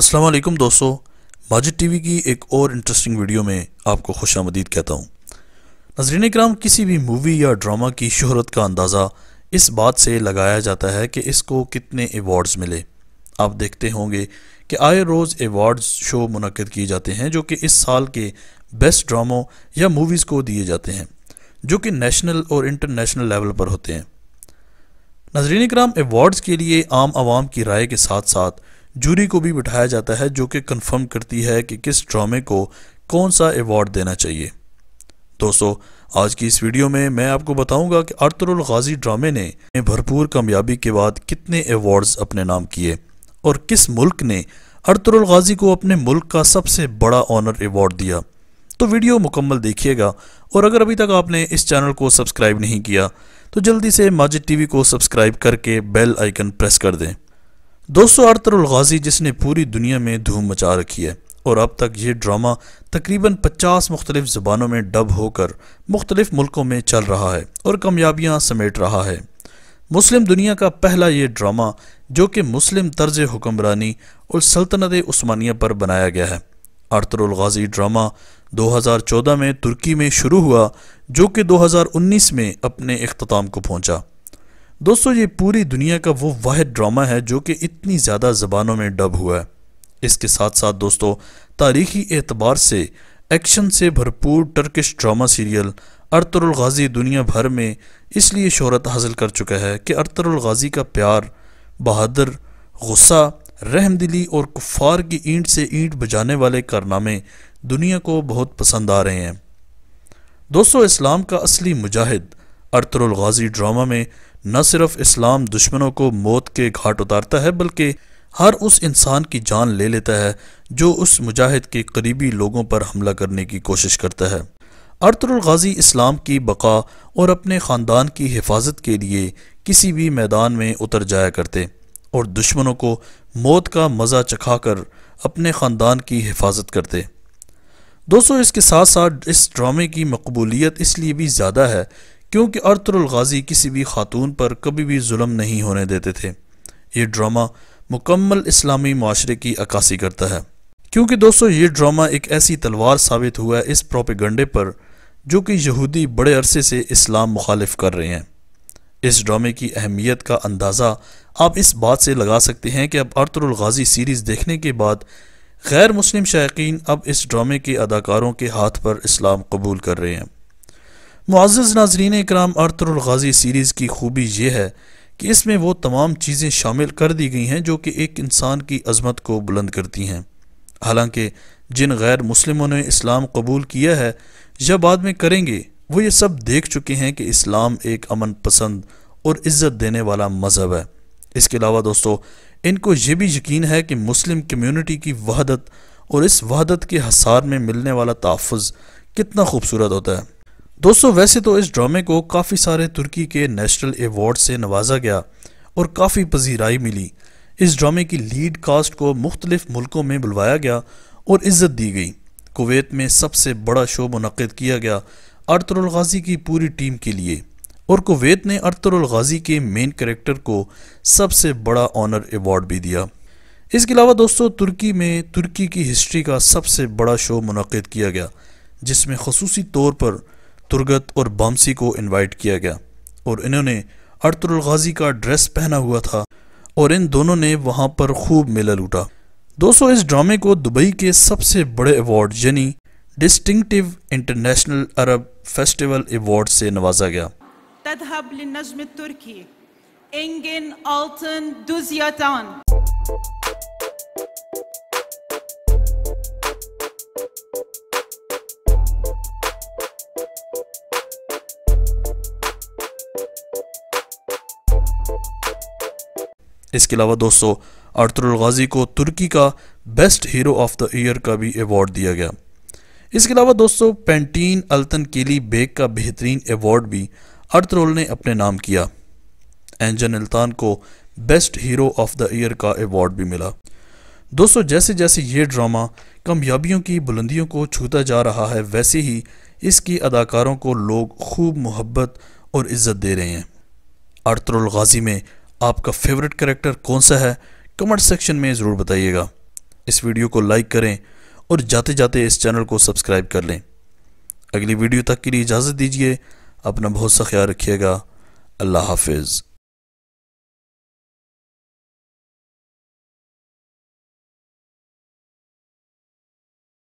असलम दोस्तों माजिद टीवी की एक और इंटरेस्टिंग वीडियो में आपको खुश आमदीद कहता हूँ नजरिन कराम किसी भी मूवी या ड्रामा की शहरत का अंदाज़ा इस बात से लगाया जाता है कि इसको कितने अवार्ड्स मिले आप देखते होंगे कि आए रोज़ अवार्ड्स शो मनद किए जाते हैं जो कि इस साल के बेस्ट ड्रामों या मूवीज़ को दिए जाते हैं जो कि नेशनल और इंटरनेशनल लेवल पर होते हैं नजरिन कराम अवार्ड्स के लिए आम आवाम की राय के साथ साथ जूरी को भी बिठाया जाता है जो कि कंफर्म करती है कि किस ड्रामे को कौन सा अवार्ड देना चाहिए दोस्तों आज की इस वीडियो में मैं आपको बताऊंगा कि अर्तरुल गाजी ड्रामे ने भरपूर कामयाबी के बाद कितने अवार्ड्स अपने नाम किए और किस मुल्क ने अर्तरुल गाजी को अपने मुल्क का सबसे बड़ा ऑनर अवार्ड दिया तो वीडियो मुकम्मल देखिएगा और अगर अभी तक आपने इस चैनल को सब्सक्राइब नहीं किया तो जल्दी से माजिद टीवी को सब्सक्राइब करके बेल आइकन प्रेस कर दें दोस्तों अरतरुल गाजी जिसने पूरी दुनिया में धूम मचा रखी है और अब तक ये ड्रामा तकरीबन 50 मुख्तलिफ ज़बानों में डब होकर मुख्तलिफ मुल्कों में चल रहा है और कामयाबियाँ समेट रहा है मुस्लिम दुनिया का पहला ये ड्रामा जो कि मुस्लिम तर्ज हुक्मरानी और सल्तनत उस्मानिया पर बनाया गया है अरतरुल गाजी ड्रामा 2014 में तुर्की में शुरू हुआ जो कि 2019 में अपने अख्ताम को पहुंचा दोस्तों ये पूरी दुनिया का वो वह ड्रामा है जो कि इतनी ज़्यादा ज़बानों में डब हुआ है इसके साथ साथ दोस्तों तारीखी एतबार से एक्शन से भरपूर Turkish drama serial Ertugrul Ghazi दुनिया भर में इसलिए शहरत हासिल कर चुका है कि अरतरुल गाजी का प्यार बहादुर गुस्सा रहमदिली और कुफार की ईंट से ईंट बजाने वाले कारनामे दुनिया को बहुत पसंद आ रहे हैं दोस्तों इस्लाम का असली मुजाहिद अरतरुल गाजी ड्रामा में न सिर्फ इस्लाम दुश्मनों को मौत के घाट उतारता है बल्कि हर उस इंसान की जान ले लेता है जो उस मुजाहिद के करीबी लोगों पर हमला करने की कोशिश करता है अरतुल गाजी इस्लाम की बका और अपने ख़ानदान की हिफाजत के लिए किसी भी मैदान में उतर जाया करते और दुश्मनों को मौत का मज़ा चखा कर अपने ख़ानदान की हिफाजत करते दोस्तों इसके साथ साथ इस ड्रामे की मकबूलियत इसलिए भी ज़्यादा है क्योंकि अरतरुल गाजी किसी भी खातून पर कभी भी जुल्म नहीं होने देते थे ये ड्रामा मुकम्मल इस्लामी माशरे की अक्सी करता है क्योंकि दोस्तों ये ड्रामा एक ऐसी तलवार साबित हुआ है इस प्रोपेगंडे पर जो कि यहूदी बड़े अरसे से इस्लाम मुखालिफ कर रहे हैं इस ड्रामे की अहमियत का अंदाज़ा आप इस बात से लगा सकते हैं कि अब अरतरुल गाजी सीरीज़ देखने के बाद गैर मुस्लिम शायक अब इस ड्रामे के अदाकारों के हाथ पर इस्लाम कबूल कर रहे हैं मुआज़ नाजरीन कराम गाजी सीरीज़ की खूबी यह है कि इसमें वो तमाम चीज़ें शामिल कर दी गई हैं जो कि एक इंसान की अजमत को बुलंद करती हैं हालांकि जिन गैर मुस्लिमों ने इस्लाम कबूल किया है या बाद में करेंगे वो ये सब देख चुके हैं कि इस्लाम एक अमन पसंद और इज़्ज़त देने वाला मज़हब है इसके अलावा दोस्तों इनको ये भी यकीन है कि मुस्लिम कम्यूनिटी की वहदत और इस वहदत के हसार में मिलने वाला तहफ़ कितना खूबसूरत होता है दोस्तों वैसे तो इस ड्रामे को काफ़ी सारे तुर्की के नेशनल एवॉर्ड से नवाजा गया और काफ़ी पजीराई मिली इस ड्रामे की लीड कास्ट को मुख्तलिफ मुल्कों में बुलवाया गया और इज़्ज़त दी गई कुवैत में सबसे बड़ा शो मनद किया गया अरतरुल गाजी की पूरी टीम के लिए और कुवैत ने अरतरुल गाजी के मेन करेक्टर को सबसे बड़ा ऑनर एवॉर्ड भी दिया इसके अलावा दोस्तों तुर्की में तुर्की की हिस्ट्री का सबसे बड़ा शो मनद किया गया जिसमें खसूसी तौर पर तुरगत और बामसी को इनवाइट किया गया और इन्होंने अर्तुल गाजी का ड्रेस पहना हुआ था और इन दोनों ने वहां पर खूब मेला लूटा दोस्तों इस ड्रामे को दुबई के सबसे बड़े अवार्ड यानी distinctive international Arab festival award से नवाजा गया تذهب للنجم التركي إنجن ألتن इसके अलावा दोस्तों अर्तुल गाजी को तुर्की का best hero of the year का भी अवार्ड दिया गया इसके अलावा दोस्तों पेंटीन अल्तन केली बेग का बेहतरीन अवार्ड भी अर्तरोल ने अपने नाम किया एंजन अल्तान को best hero of the year का अवार्ड भी मिला दोस्तों जैसे जैसे ये ड्रामा कामयाबियों की बुलंदियों को छूता जा रहा है वैसे ही इसकी अदाकारों को लोग खूब मोहब्बत और इज़्ज़त दे रहे हैं अर्तरुल गाजी में आपका फेवरेट करेक्टर कौन सा है कमेंट सेक्शन में ज़रूर बताइएगा इस वीडियो को लाइक करें और जाते जाते इस चैनल को सब्सक्राइब कर लें अगली वीडियो तक के लिए इजाज़त दीजिए अपना बहुत सा ख्याल रखिएगा अल्लाह हाफिज़